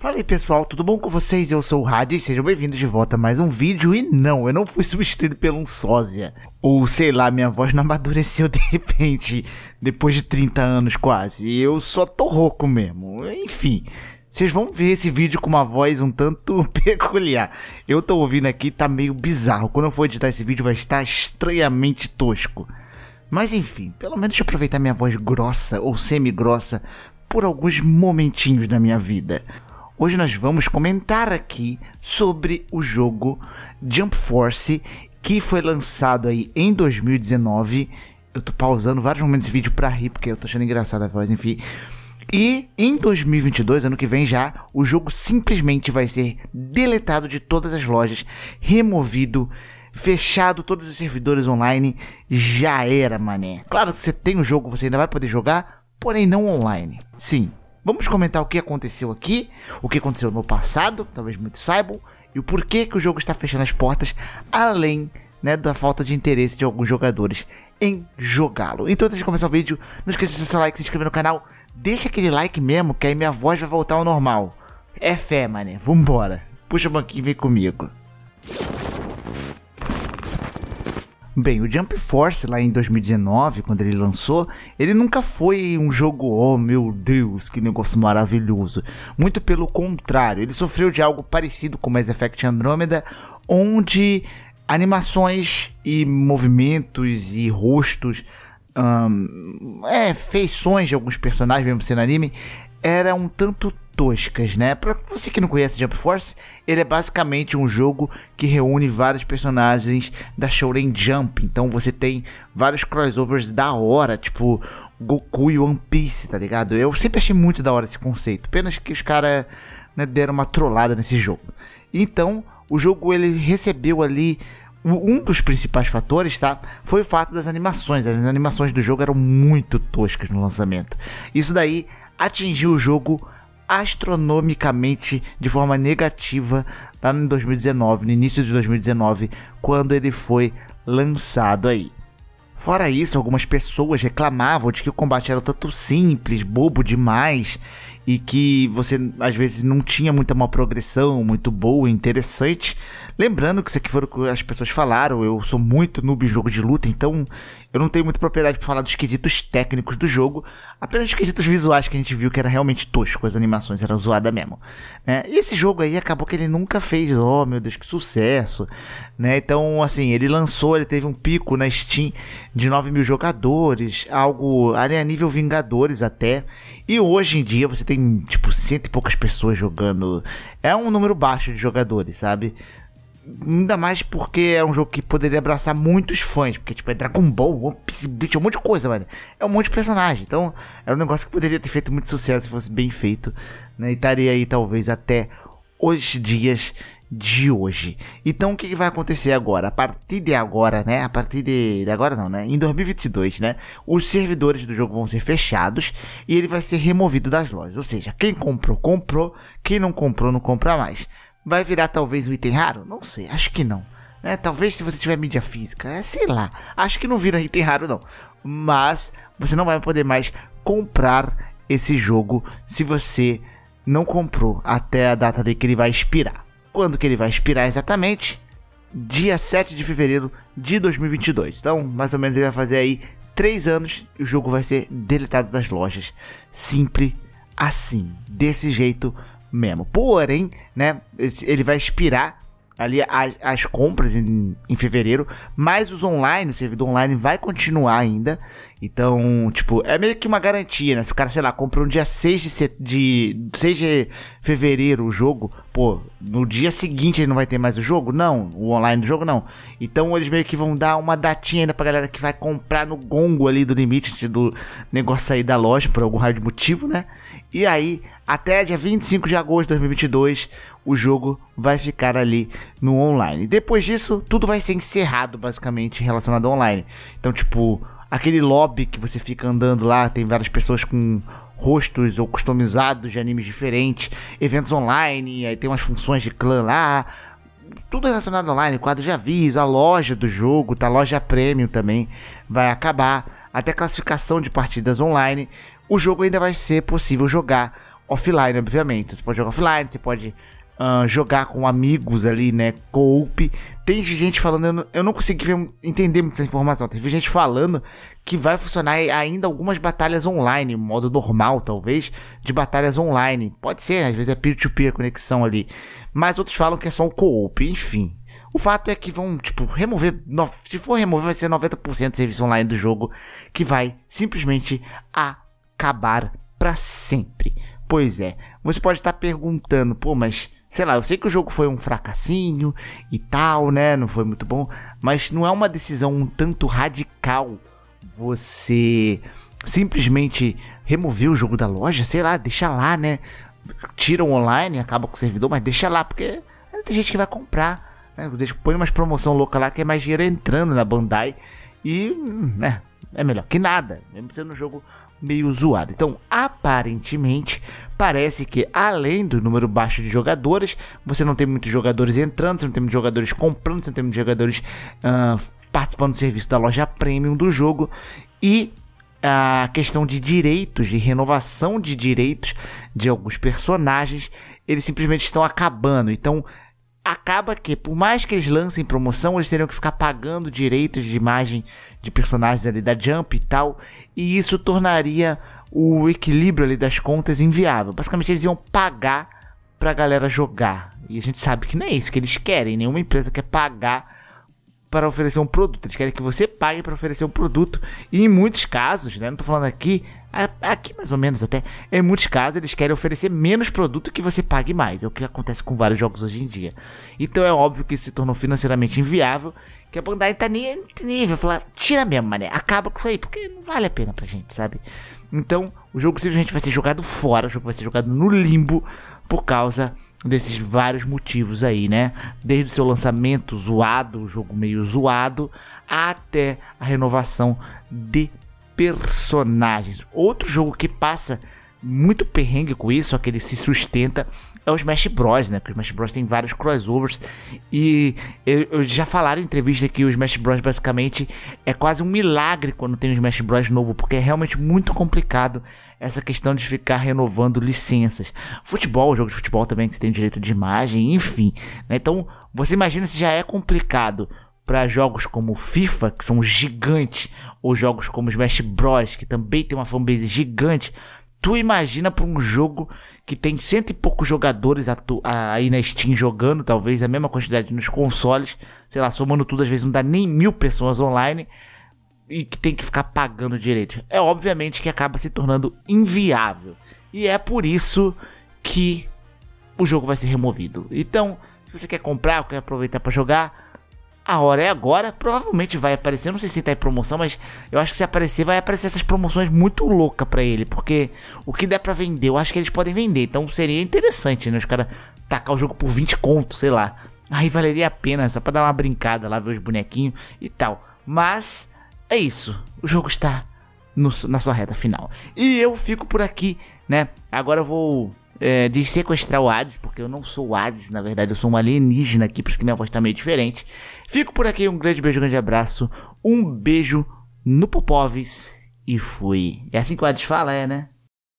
Fala aí pessoal, tudo bom com vocês? Eu sou o Rádio e sejam bem-vindos de volta a mais um vídeo. E não, eu não fui substituído pelo um sósia. Ou sei lá, minha voz não amadureceu de repente, depois de 30 anos quase. Eu só tô rouco mesmo. Enfim, vocês vão ver esse vídeo com uma voz um tanto peculiar. Eu tô ouvindo aqui, tá meio bizarro. Quando eu for editar esse vídeo vai estar estranhamente tosco. Mas enfim, pelo menos deixa eu aproveitar minha voz grossa ou semi-grossa por alguns momentinhos da minha vida. Hoje nós vamos comentar aqui sobre o jogo Jump Force que foi lançado aí em 2019. Eu tô pausando vários momentos desse vídeo pra rir porque eu tô achando engraçada a voz, enfim. E em 2022, ano que vem já, o jogo simplesmente vai ser deletado de todas as lojas, removido, fechado todos os servidores online, já era, mané. Claro que você tem o jogo, você ainda vai poder jogar, porém não online. Sim, Vamos comentar o que aconteceu aqui, o que aconteceu no passado, talvez muitos saibam, e o porquê que o jogo está fechando as portas, além né, da falta de interesse de alguns jogadores em jogá-lo. Então, antes de começar o vídeo, não esqueça de deixar seu like, se inscrever no canal, deixa aquele like mesmo, que aí minha voz vai voltar ao normal. É fé, mané, vambora. Puxa o banquinho e vem comigo. Bem, o Jump Force lá em 2019, quando ele lançou, ele nunca foi um jogo, oh meu Deus, que negócio maravilhoso. Muito pelo contrário, ele sofreu de algo parecido com Mass Effect Andromeda, onde animações e movimentos e rostos, hum, é, feições de alguns personagens, mesmo sendo anime, era um tanto toscas, né? Para você que não conhece Jump Force, ele é basicamente um jogo que reúne vários personagens da Shonen Jump. Então você tem vários crossovers da hora, tipo Goku e One Piece, tá ligado? Eu sempre achei muito da hora esse conceito, apenas que os caras né, deram uma trollada nesse jogo. Então, o jogo ele recebeu ali um dos principais fatores, tá? Foi o fato das animações. As animações do jogo eram muito toscas no lançamento. Isso daí atingiu o jogo astronomicamente de forma negativa lá em 2019, no início de 2019, quando ele foi lançado aí. Fora isso, algumas pessoas reclamavam de que o combate era tanto simples, bobo demais e que você às vezes não tinha muita uma progressão muito boa, interessante. Lembrando que isso aqui foi o que as pessoas falaram, eu sou muito noob em jogo de luta, então eu não tenho muita propriedade para falar dos quesitos técnicos do jogo, apenas dos quesitos visuais que a gente viu que era realmente tosco, as animações eram zoada mesmo. Né? E esse jogo aí acabou que ele nunca fez, oh meu Deus, que sucesso, né? Então, assim, ele lançou, ele teve um pico na Steam de 9 mil jogadores, algo a nível Vingadores até, e hoje em dia você tem tem, tipo, cento e poucas pessoas jogando. É um número baixo de jogadores, sabe? Ainda mais porque é um jogo que poderia abraçar muitos fãs. Porque, tipo, é Dragon Ball, One Piece, Bleach, é um monte de coisa, mano. É um monte de personagem. Então, é um negócio que poderia ter feito muito sucesso se fosse bem feito. Né? E estaria aí, talvez, até os dias de hoje. Então o que vai acontecer agora? A partir de agora, né? A partir de, de agora não, né? Em 2022, né? Os servidores do jogo vão ser fechados e ele vai ser removido das lojas. Ou seja, quem comprou comprou, quem não comprou não compra mais. Vai virar talvez um item raro? Não sei, acho que não. Né? Talvez se você tiver mídia física, é, sei lá. Acho que não vira item raro não. Mas você não vai poder mais comprar esse jogo se você não comprou até a data de que ele vai expirar. Quando que ele vai expirar exatamente? Dia 7 de fevereiro de 2022. Então, mais ou menos ele vai fazer aí 3 anos e o jogo vai ser deletado das lojas. Simples assim, desse jeito mesmo. Porém, né, ele vai expirar ali as, as compras em, em, fevereiro, mas os online, o servidor online vai continuar ainda. Então, tipo, é meio que uma garantia, né? Se o cara, sei lá, compra um dia 6 de, set... de, 6 de fevereiro o jogo, pô, no dia seguinte ele não vai ter mais o jogo? Não, o online do jogo não. Então eles meio que vão dar uma datinha ainda pra galera que vai comprar no gongo ali do limite do negócio sair da loja por algum raio motivo, né? E aí, até dia 25 de agosto de 2022, o jogo vai ficar ali no online. Depois disso, tudo vai ser encerrado basicamente relacionado ao online. Então, tipo, aquele lobby que você fica andando lá, tem várias pessoas com rostos ou customizados de animes diferentes, eventos online, aí tem umas funções de clã lá, tudo relacionado online, quadro de aviso, a loja do jogo, tá? A loja premium também vai acabar, até classificação de partidas online. O jogo ainda vai ser possível jogar offline, obviamente. Você pode jogar offline, você pode uh, jogar com amigos ali, né? Coop. Tem gente falando, eu não, eu não consegui ver, entender muito essa informação. tem gente falando que vai funcionar ainda algumas batalhas online, modo normal talvez, de batalhas online. Pode ser, às vezes é peer-to-peer -peer conexão ali. Mas outros falam que é só um co-op, enfim. O fato é que vão, tipo, remover. No... Se for remover, vai ser 90% do serviço online do jogo que vai simplesmente acabar para sempre. Pois é. Você pode estar perguntando, pô, mas sei lá, eu sei que o jogo foi um fracassinho e tal, né? Não foi muito bom, mas não é uma decisão um tanto radical você simplesmente remover o jogo da loja, sei lá, deixa lá, né? Tira o online, acaba com o servidor, mas deixa lá, porque tem gente que vai comprar. Né? Põe umas promoção louca lá que é mais dinheiro entrando na Bandai. E né, é melhor que nada, mesmo sendo um jogo meio zoado. Então, aparentemente, parece que além do número baixo de jogadores, você não tem muitos jogadores entrando, você não tem muitos jogadores comprando, você não tem muitos jogadores uh, participando do serviço da loja premium do jogo e a questão de direitos, de renovação de direitos de alguns personagens, eles simplesmente estão acabando. Então, acaba que, por mais que eles lancem promoção, eles teriam que ficar pagando direitos de imagem de personagens ali da Jump e tal, e isso tornaria o equilíbrio ali das contas inviável. Basicamente eles iam pagar pra galera jogar. E a gente sabe que não é isso que eles querem. Nenhuma empresa quer pagar para oferecer um produto. Eles querem que você pague para oferecer um produto. E em muitos casos, né, não estou falando aqui Aqui, mais ou menos, até. Em muitos casos, eles querem oferecer menos produto que você pague mais. É o que acontece com vários jogos hoje em dia. Então é óbvio que isso se tornou financeiramente inviável. Que a Bandai tá nem tá nível. Falar, tira mesmo, mané. Acaba com isso aí, porque não vale a pena pra gente, sabe? Então, o jogo simplesmente vai ser jogado fora. O jogo vai ser jogado no limbo por causa desses vários motivos aí, né? Desde o seu lançamento zoado, o jogo meio zoado, até a renovação de personagens. Outro jogo que passa muito perrengue com isso, só que ele se sustenta, é o Smash Bros, né? Porque o Smash Bros tem vários crossovers e eu, eu já falaram em entrevista que o Smash Bros basicamente é quase um milagre quando tem um Smash Bros novo, porque é realmente muito complicado essa questão de ficar renovando licenças. Futebol, jogo de futebol também que você tem direito de imagem, enfim. Né? Então, você imagina se já é complicado para jogos como FIFA, que são gigantes, ou jogos como Smash Bros, que também tem uma fanbase gigante, tu imagina para um jogo que tem cento e poucos jogadores aí na Steam jogando, talvez a mesma quantidade nos consoles, sei lá, somando tudo, às vezes não dá nem mil pessoas online e que tem que ficar pagando direito. É obviamente que acaba se tornando inviável. E é por isso que o jogo vai ser removido. Então, se você quer comprar, quer aproveitar para jogar, a hora é agora, provavelmente vai aparecer. Eu não sei se tá em promoção, mas eu acho que se aparecer, vai aparecer essas promoções muito louca para ele. Porque o que der para vender, eu acho que eles podem vender. Então seria interessante, né? Os caras tacar o jogo por 20 contos, sei lá. Aí valeria a pena, só pra dar uma brincada lá, ver os bonequinhos e tal. Mas é isso. O jogo está no, na sua reta final. E eu fico por aqui, né? Agora eu vou é, de sequestrar o Hades, porque eu não sou o Hades, na verdade, eu sou um alienígena aqui, por isso que minha voz tá meio diferente. Fico por aqui, um grande beijo, um grande abraço, um beijo no Popovis e fui. É assim que o Hades fala, é, né?